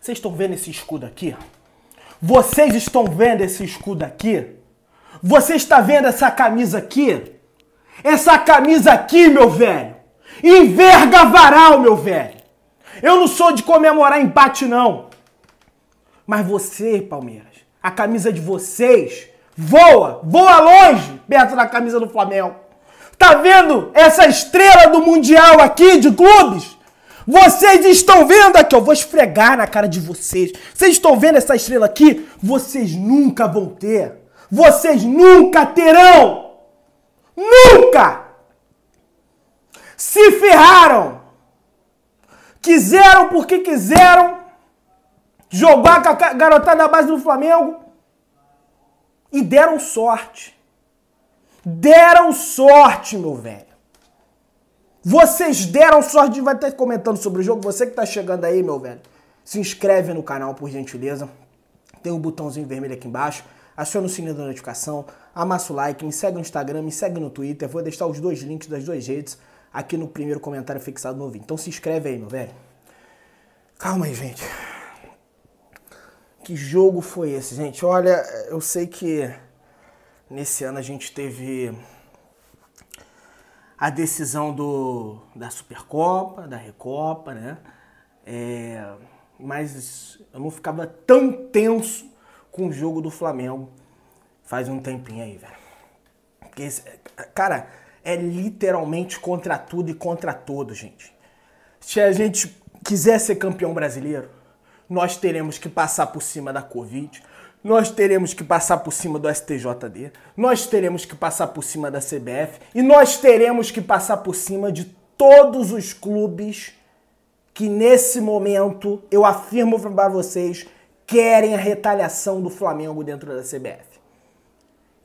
Vocês estão vendo esse escudo aqui? Vocês estão vendo esse escudo aqui? Você está vendo essa camisa aqui? Essa camisa aqui, meu velho! Enverga varal, meu velho! Eu não sou de comemorar empate, não. Mas você, Palmeiras, a camisa de vocês voa, voa longe perto da camisa do Flamengo. Tá vendo essa estrela do Mundial aqui de clubes? Vocês estão vendo aqui, eu vou esfregar na cara de vocês. Vocês estão vendo essa estrela aqui? Vocês nunca vão ter. Vocês nunca terão. Nunca! Se ferraram. Quiseram porque quiseram jogar com a garotada da base do Flamengo e deram sorte. Deram sorte, meu velho. Vocês deram sorte de vai estar comentando sobre o jogo. Você que está chegando aí, meu velho, se inscreve no canal, por gentileza. Tem o um botãozinho vermelho aqui embaixo. Aciona o sininho da notificação, amassa o like, me segue no Instagram, me segue no Twitter. Vou deixar os dois links das duas redes aqui no primeiro comentário fixado no vídeo. Então se inscreve aí, meu velho. Calma aí, gente. Que jogo foi esse, gente? Olha, eu sei que nesse ano a gente teve a decisão do, da Supercopa, da Recopa, né? É, mas eu não ficava tão tenso com o jogo do Flamengo faz um tempinho aí, velho. Porque, cara, é literalmente contra tudo e contra todo, gente. Se a gente quiser ser campeão brasileiro, nós teremos que passar por cima da Covid, nós teremos que passar por cima do STJD, nós teremos que passar por cima da CBF e nós teremos que passar por cima de todos os clubes que nesse momento, eu afirmo para vocês, querem a retaliação do Flamengo dentro da CBF.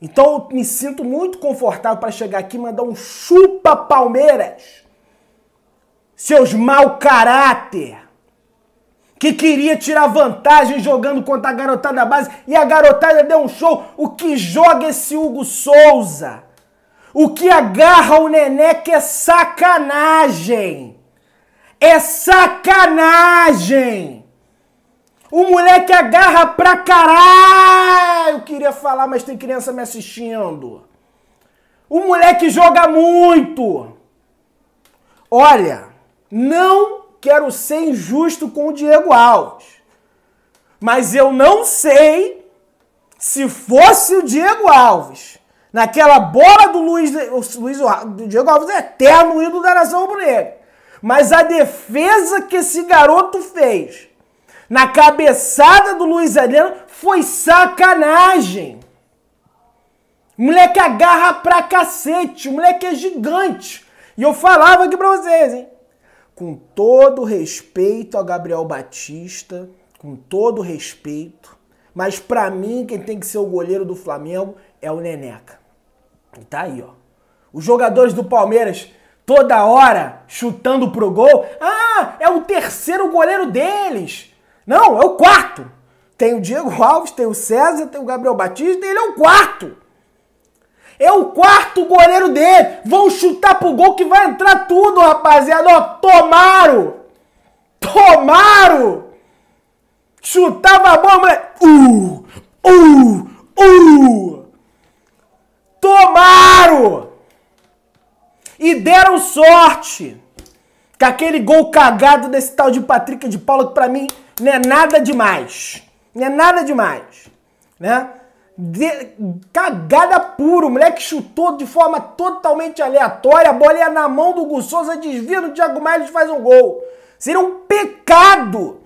Então eu me sinto muito confortável para chegar aqui e mandar um chupa Palmeiras. Seus mau caráter que queria tirar vantagem jogando contra a garotada da base e a garotada deu um show. O que joga esse Hugo Souza? O que agarra o que é sacanagem. É sacanagem. O moleque agarra pra caralho. Eu queria falar, mas tem criança me assistindo. O moleque joga muito. Olha, não quero ser injusto com o Diego Alves. Mas eu não sei se fosse o Diego Alves. Naquela bola do Luiz, o Luiz do Diego Alves é eterno ídolo da nação rubro Mas a defesa que esse garoto fez na cabeçada do Luiz Adriano foi sacanagem. O moleque agarra pra cacete, o moleque é gigante. E eu falava aqui pra vocês, hein? com todo respeito a Gabriel Batista, com todo respeito, mas para mim quem tem que ser o goleiro do Flamengo é o Neneca. E tá aí, ó. Os jogadores do Palmeiras toda hora chutando pro gol. Ah, é o terceiro goleiro deles. Não, é o quarto. Tem o Diego Alves, tem o César, tem o Gabriel Batista, ele é o quarto. É o quarto goleiro dele. Vão chutar pro gol que vai entrar tudo, rapaziada. Ó, tomaram! Tomaram! Chutava a mas. Uh! Uh! Uh! Tomaram! E deram sorte com aquele gol cagado desse tal de Patrick de Paula que pra mim não é nada demais. Não é nada demais, né? de... cagada puro. O moleque chutou de forma totalmente aleatória. A bola ia na mão do Gussosa, desvia no Thiago Maia, faz um gol. Seria um pecado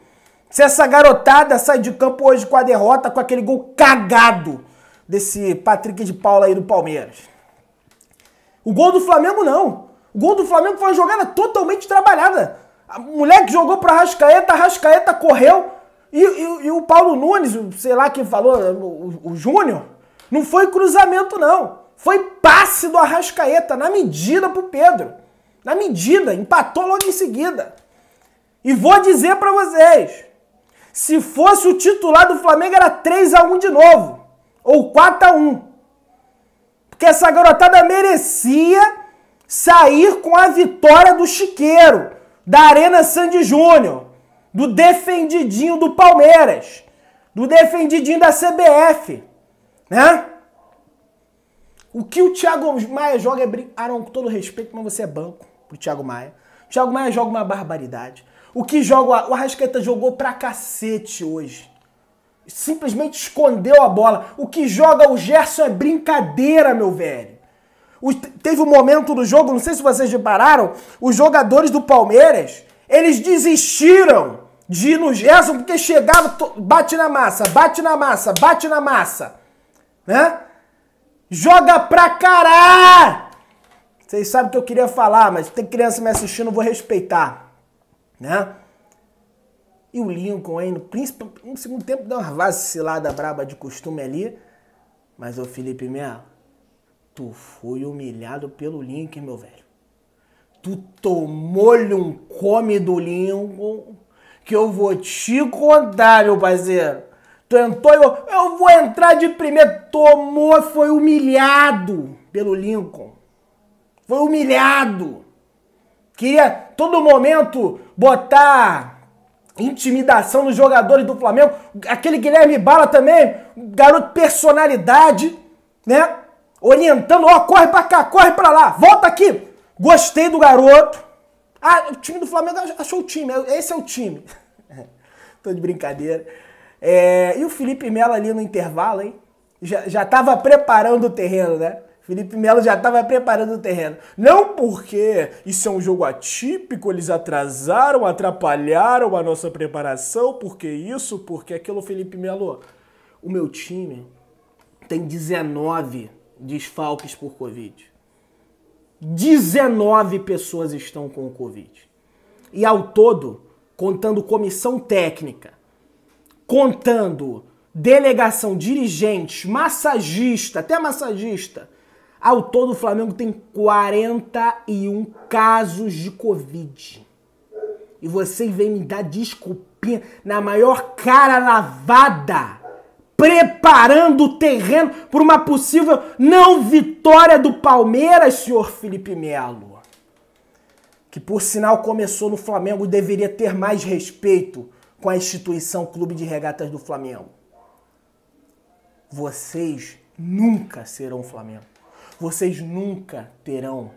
se essa garotada sai de campo hoje com a derrota, com aquele gol cagado desse Patrick de Paula aí do Palmeiras. O gol do Flamengo não. O gol do Flamengo foi uma jogada totalmente trabalhada. O moleque jogou para Rascaeta, Rascaeta correu, e, e, e o Paulo Nunes, sei lá quem falou, o, o Júnior, não foi cruzamento, não. Foi passe do Arrascaeta, na medida pro Pedro. Na medida, empatou logo em seguida. E vou dizer para vocês, se fosse o titular do Flamengo era 3 a 1 de novo, ou 4 a 1. Porque essa garotada merecia sair com a vitória do Chiqueiro, da Arena Sandy Júnior do defendidinho do Palmeiras, do defendidinho da CBF, né? O que o Thiago Maia joga é brin... Ah, com todo respeito, mas você é banco pro Thiago Maia. O Thiago Maia joga uma barbaridade. O que joga o Arrascaeta jogou pra cacete hoje. Simplesmente escondeu a bola. O que joga o Gerson é brincadeira, meu velho. O... teve um momento do jogo, não sei se vocês repararam, os jogadores do Palmeiras, eles desistiram de ir no Gerson, porque chegava, bate na massa, bate na massa, bate na massa. Né? Joga pra cará! Vocês sabem o que eu queria falar, mas tem criança me assistindo, vou respeitar. Né? E o Lincoln, hein? No, no segundo tempo deu uma vacilada braba de costume ali. Mas o Felipe Melo, tu foi humilhado pelo Lincoln, meu velho. Tu tomou-lhe um come do Lincoln que eu vou te contar, meu parceiro. Tu entrou, eu, eu vou entrar de primeiro. Tomou, foi humilhado pelo Lincoln. Foi humilhado. Queria todo momento botar intimidação nos jogadores do Flamengo. Aquele Guilherme Bala também, garoto personalidade, né? Orientando, ó, corre pra cá, corre pra lá, volta aqui. Gostei do garoto. Ah, o time do Flamengo achou o time, esse é o time. Tô de brincadeira. É, e o Felipe Melo ali no intervalo, hein? Já, já tava preparando o terreno, né? Felipe Melo já estava preparando o terreno. Não porque isso é um jogo atípico, eles atrasaram, atrapalharam a nossa preparação, porque isso, porque aquilo, Felipe Melo. O meu time tem 19 desfalques por Covid. 19 pessoas estão com o Covid. E ao todo, contando comissão técnica, contando delegação, dirigentes, massagista, até massagista. Ao todo, o Flamengo tem 41 casos de Covid. E você vem me dar desculpinha na maior cara lavada, preparando o terreno para uma possível não vitória do Palmeiras, senhor Felipe Melo que por sinal começou no Flamengo e deveria ter mais respeito com a instituição Clube de Regatas do Flamengo. Vocês nunca serão Flamengo. Vocês nunca terão.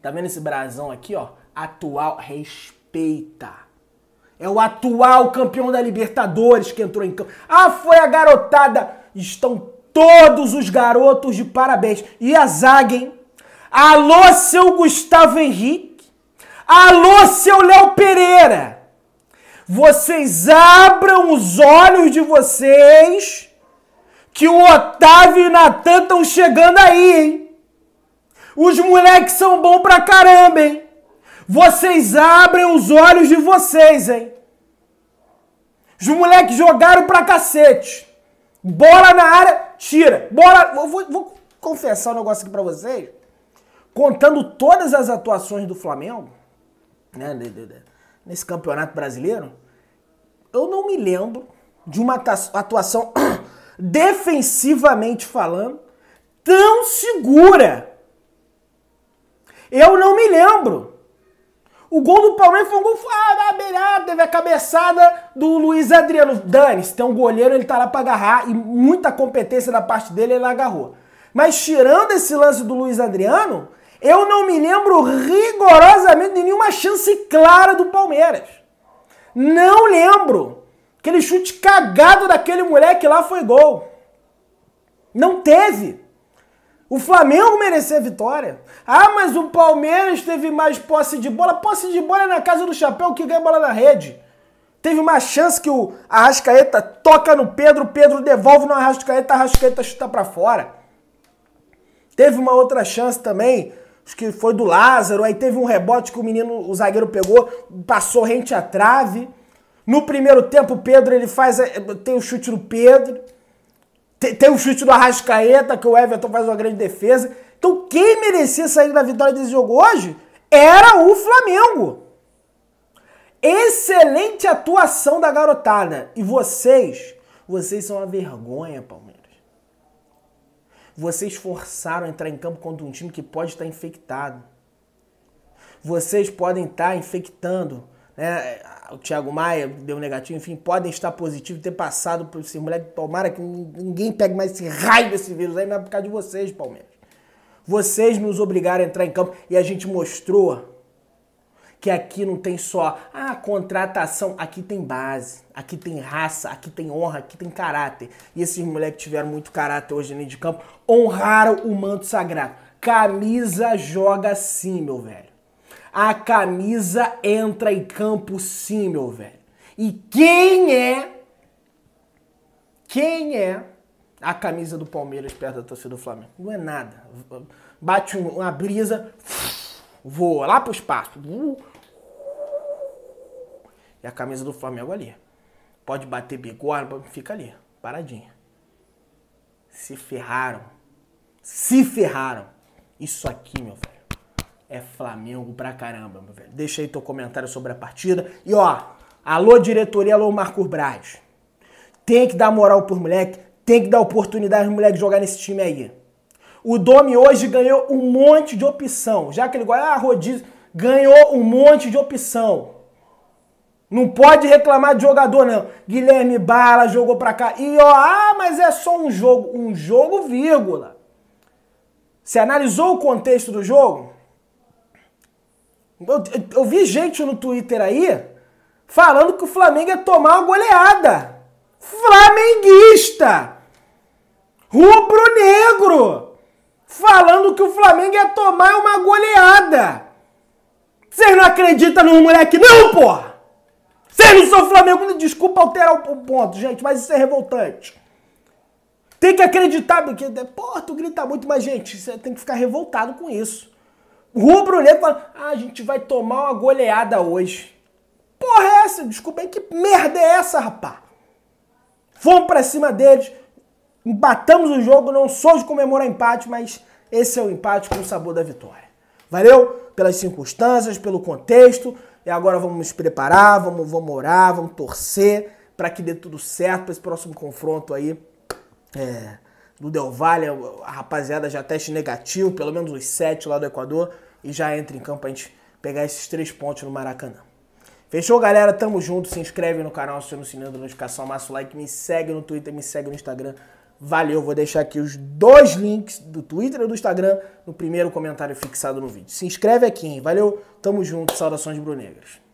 Tá vendo esse brasão aqui, ó? Atual respeita. É o atual campeão da Libertadores que entrou em campo. Ah, foi a garotada. Estão todos os garotos de parabéns. E a zaga, hein? Alô, seu Gustavo Henrique Alô, seu Léo Pereira! Vocês abram os olhos de vocês que o Otávio e o Natan estão chegando aí, hein? Os moleques são bons pra caramba, hein? Vocês abrem os olhos de vocês, hein? Os moleques jogaram pra cacete. Bola na área, tira. Bola. vou, vou confessar um negócio aqui pra vocês. Contando todas as atuações do Flamengo, né, nesse campeonato brasileiro, eu não me lembro de uma atuação defensivamente falando tão segura. Eu não me lembro. O gol do Palmeiras foi um gol ah, beirada, teve a cabeçada do Luiz Adriano. Dane-se, tem um goleiro, ele tá lá para agarrar e muita competência da parte dele ele agarrou. Mas tirando esse lance do Luiz Adriano, eu não me lembro rigorosamente de nenhuma chance clara do Palmeiras. Não lembro. Aquele chute cagado daquele moleque lá foi gol. Não teve. O Flamengo merecia a vitória. Ah, mas o Palmeiras teve mais posse de bola. Posse de bola é na casa do chapéu que ganha bola na rede. Teve uma chance que o Arrascaeta toca no Pedro, Pedro devolve no Arrascaeta, Arrascaeta chuta para fora. Teve uma outra chance também acho que foi do Lázaro, aí teve um rebote que o menino, o zagueiro pegou, passou rente à trave. No primeiro tempo, o Pedro ele faz. Eh, tem o chute do Pedro. Tem, tem o chute do Arrascaeta, que o Everton faz uma grande defesa. Então, quem merecia sair da vitória desse jogo hoje era o Flamengo. Excelente atuação da garotada. E vocês, vocês são uma vergonha, Palmeiras. Vocês forçaram a entrar em campo contra um time que pode estar infectado. Vocês podem estar infectando. Né? O Thiago Maia deu negativo, enfim, podem estar positivo, ter passado por esse moleque. Tomara que ninguém pegue mais esse raio desse vírus aí, mas é por causa de vocês, Palmeiras. Vocês nos obrigaram a entrar em campo e a gente mostrou que aqui não tem só a ah, contratação, aqui tem base, aqui tem raça, aqui tem honra, aqui tem caráter. E esses moleques tiveram muito caráter hoje dentro de campo, honraram o manto sagrado. Camisa joga sim, meu velho. A camisa entra em campo sim, meu velho. E quem é quem é a camisa do Palmeiras perto da torcida do Flamengo? Não é nada. Bate uma brisa, voa lá pro espaço. Uh, e a camisa do Flamengo ali. Pode bater bigorna, fica ali, paradinha. Se ferraram. Se ferraram. Isso aqui, meu velho, é Flamengo pra caramba, meu velho. Deixa aí teu comentário sobre a partida. E ó, alô diretoria, alô Marcos Braz. Tem que dar moral pro moleque, tem que dar oportunidade pro moleque jogar nesse time aí. O Domi hoje ganhou um monte de opção. Já que ele gosta, ah, rodízio, ganhou um monte de opção. Não pode reclamar de jogador, não. Guilherme Bala jogou pra cá. E ó, ah, mas é só um jogo. Um jogo, vírgula. Você analisou o contexto do jogo? Eu, eu, eu vi gente no Twitter aí falando que o Flamengo ia tomar uma goleada. Flamenguista! Rubro-negro! Falando que o Flamengo ia tomar uma goleada. Vocês não acreditam no moleque, não, porra! Vocês não são Flamengo, desculpa alterar o ponto, gente, mas isso é revoltante. Tem que acreditar, porque, porra, tu grita muito, mas, gente, você tem que ficar revoltado com isso. O Rubro Negro fala, ah, a gente vai tomar uma goleada hoje. Porra é essa? Desculpa, que merda é essa, rapá? Fomos pra cima deles, Empatamos o jogo, não sou de comemorar empate, mas esse é o empate com o sabor da vitória. Valeu pelas circunstâncias, pelo contexto, e é, agora vamos nos preparar, vamos, vamos orar, vamos torcer para que dê tudo certo para esse próximo confronto aí. É, do Del Valle, a rapaziada já teste negativo, pelo menos os sete lá do Equador, e já entra em campo a gente pegar esses três pontos no Maracanã. Fechou, galera? Tamo junto. Se inscreve no canal, aciona o sininho da notificação, amassa o like, me segue no Twitter, me segue no Instagram. Valeu, vou deixar aqui os dois links do Twitter e do Instagram no primeiro comentário fixado no vídeo. Se inscreve aqui, hein? Valeu, tamo junto, saudações brunegras.